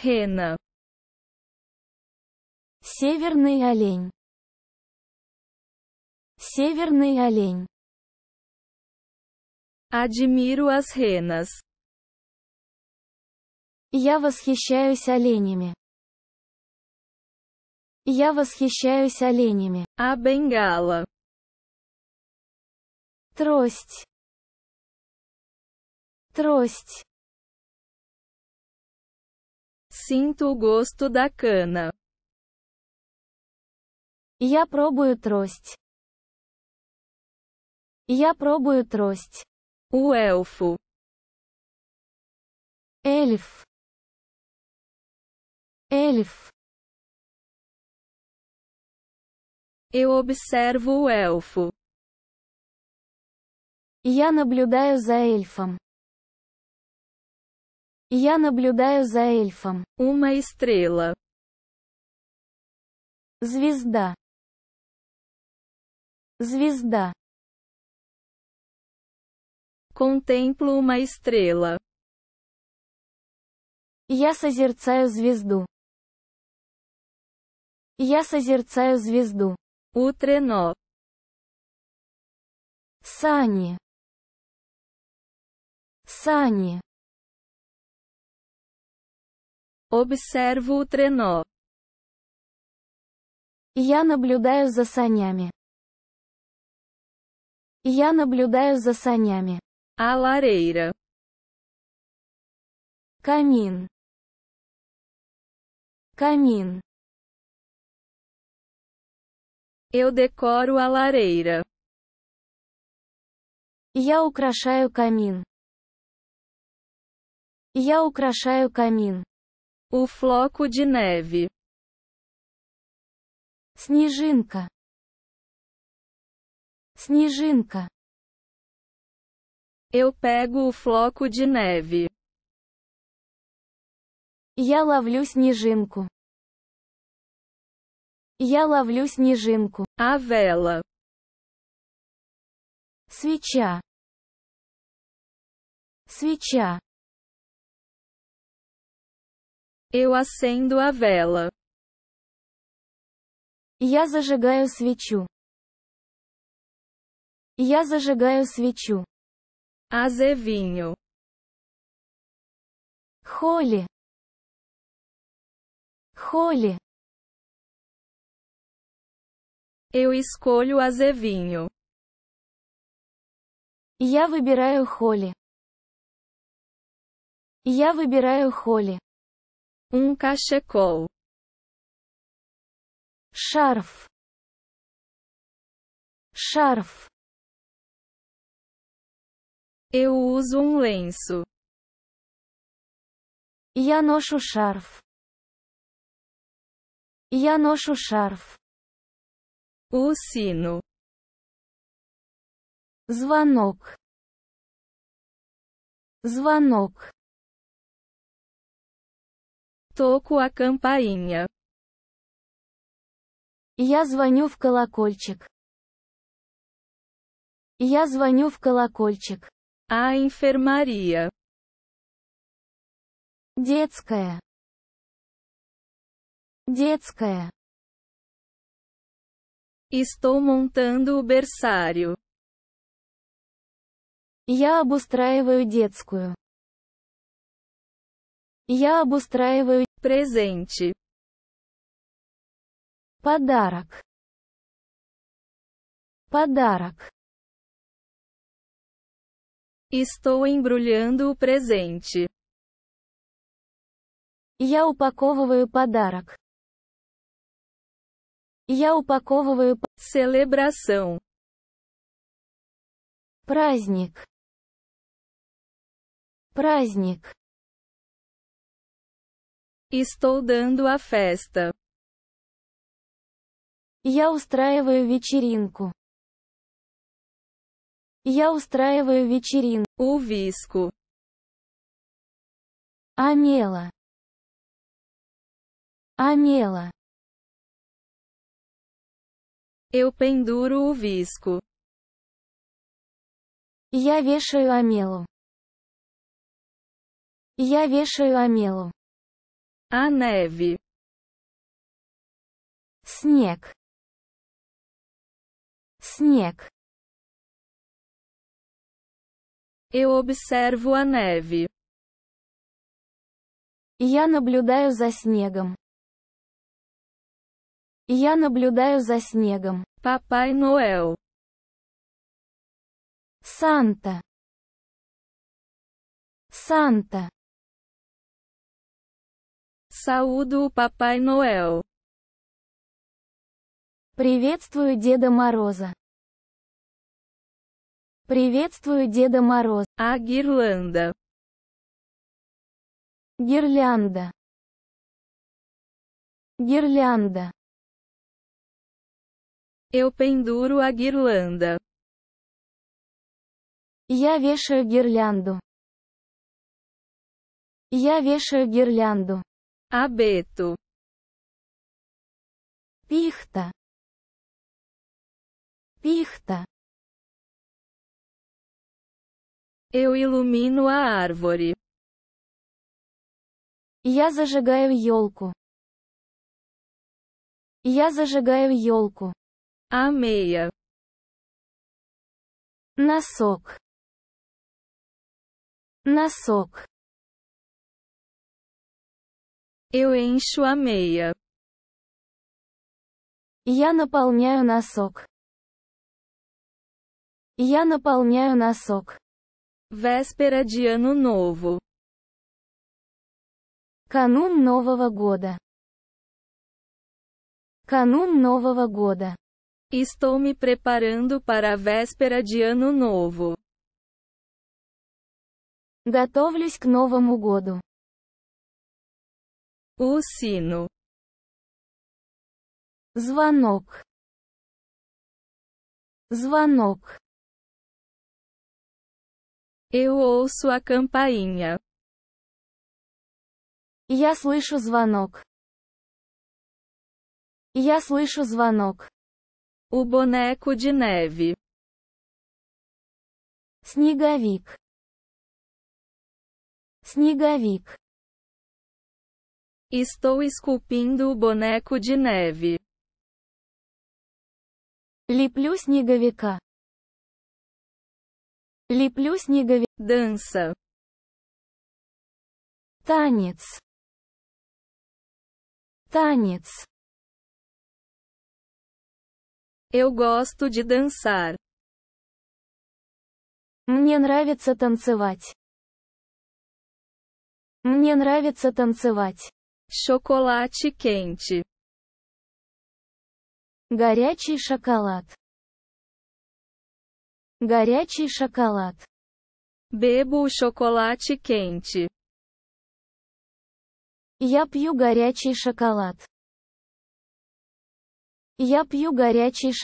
Хена. Северный олень. Северный олень. Admiro as Я восхищаюсь оленями. Я восхищаюсь оленями. А бенгала. Трость. Трость. Sinto o gosto da cana. Я пробую трость. Я пробую трость. У эльфу. Эльф. Эльф. Eu observo o elfo. Я наблюдаю за эльфом. Я наблюдаю за эльфом. Ума и стрела. Звезда. Звезда. Contemplo uma estrela. Я созерцаю звезду. Я созерцаю звезду. O Сани. Сани. Обсерву трено. Я наблюдаю за санями. Я наблюдаю за санями. A lareira. Камин. Камин. Eu decoro a lareira. Я украшаю камин. Я украшаю камин. O floco de neve. Снежинка. Снежинка. Eu pego o floco de neve. Я ловлю снежинку. Я ловлю снежинку. A vela. Свеча. Свеча. Eu acendo a vela. Я зажигаю свечу. Я зажигаю свечу. Azevinho. Холи. Холи. Eu escolho azevinho. Я выбираю Холли. Я выбираю холи. Um cachecol. Шарф. Шарф. Eu uso um lenço. Я ношу шарф. Я ношу шарф. O sino. Звонок. Звонок. Toco a campainha. Я звоню в колокольчик. Я звоню в колокольчик. А enfermaria. Детская. Детская. Estou montando o berçário. Я обустраиваю детскую. Я обустраиваю Presente. Подарок. Подарок. Estou embrulhando o presente. Я упаковываю подарок. Я упаковываю celebração. Праздник. Праздник. Estou dando a festa. Я устраиваю вечеринку. Я устраиваю вечеринку. O visco. Амела. Амела. Eu penduro o visco. Я вешаю амелу. Я вешаю амелу. A а neve. Снег. Снег. Eu observo a neve. Я наблюдаю за снегом. Я наблюдаю за снегом. Papai Noel. Санта. Санта. Сауду у Папай Ноэл. Приветствую Деда Мороза. Приветствую Деда Мороза. А гирлянда. Гирлянда. Гирлянда. Eu penduro a guirlanda. Я вешаю гирлянду. Я вешаю гирлянду. Абету. Пихта. Пихта. Eu ilumino a árvore. Я зажигаю елку. Я зажигаю елку. Амея. Носок. Носок. Eu encho a meia. Я наполняю носок. Я наполняю носок. Véspera de Ano Novo. Канун Нового года. Канун Нового года. Estou me preparando para a véspera de Ano Novo. Готовлюсь к Новому году. O sino. Звонок. Звонок. Eu ouço a campainha. Я слышу звонок. Я слышу звонок. У boneco de Снеговик. Снеговик. Estou esculpindo o boneco de neve. Леплю снеговика. Леплю снеговика. Dança. Танец. Танец. Eu gosto de dançar. Мне нравится танцевать. Мне нравится танцевать. Chocolate quente. Горячий шоколад. Горячий шоколад. Bebo o chocolate quente. Я пью горячий шоколад. Я пью горячий шоколад.